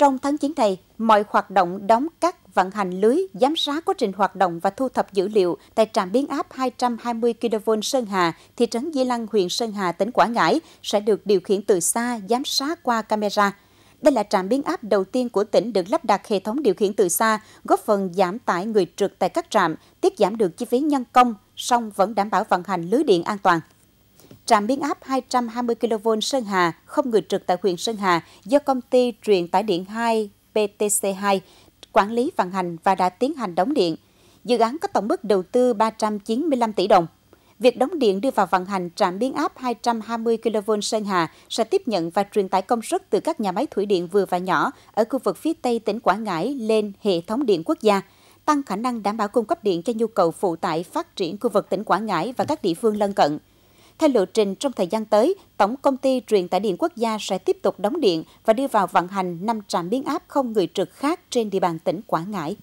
Trong tháng 9 này, mọi hoạt động đóng cắt vận hành lưới, giám sát quá trình hoạt động và thu thập dữ liệu tại trạm biến áp 220 kV Sơn Hà, thị trấn Di Lăng, huyện Sơn Hà, tỉnh Quảng Ngãi sẽ được điều khiển từ xa, giám sát qua camera. Đây là trạm biến áp đầu tiên của tỉnh được lắp đặt hệ thống điều khiển từ xa, góp phần giảm tải người trực tại các trạm, tiết giảm được chi phí nhân công, song vẫn đảm bảo vận hành lưới điện an toàn trạm biến áp 220 kV Sơn Hà không người trực tại huyện Sơn Hà do công ty truyền tải điện 2 PTC2 quản lý vận hành và đã tiến hành đóng điện. Dự án có tổng mức đầu tư 395 tỷ đồng. Việc đóng điện đưa vào vận hành trạm biến áp 220 kV Sơn Hà sẽ tiếp nhận và truyền tải công suất từ các nhà máy thủy điện vừa và nhỏ ở khu vực phía Tây tỉnh Quảng Ngãi lên hệ thống điện quốc gia, tăng khả năng đảm bảo cung cấp điện cho nhu cầu phụ tải phát triển khu vực tỉnh Quảng Ngãi và các địa phương lân cận – theo lộ trình, trong thời gian tới, Tổng Công ty Truyền tải điện quốc gia sẽ tiếp tục đóng điện và đưa vào vận hành 5 trạm biến áp không người trực khác trên địa bàn tỉnh Quảng Ngãi.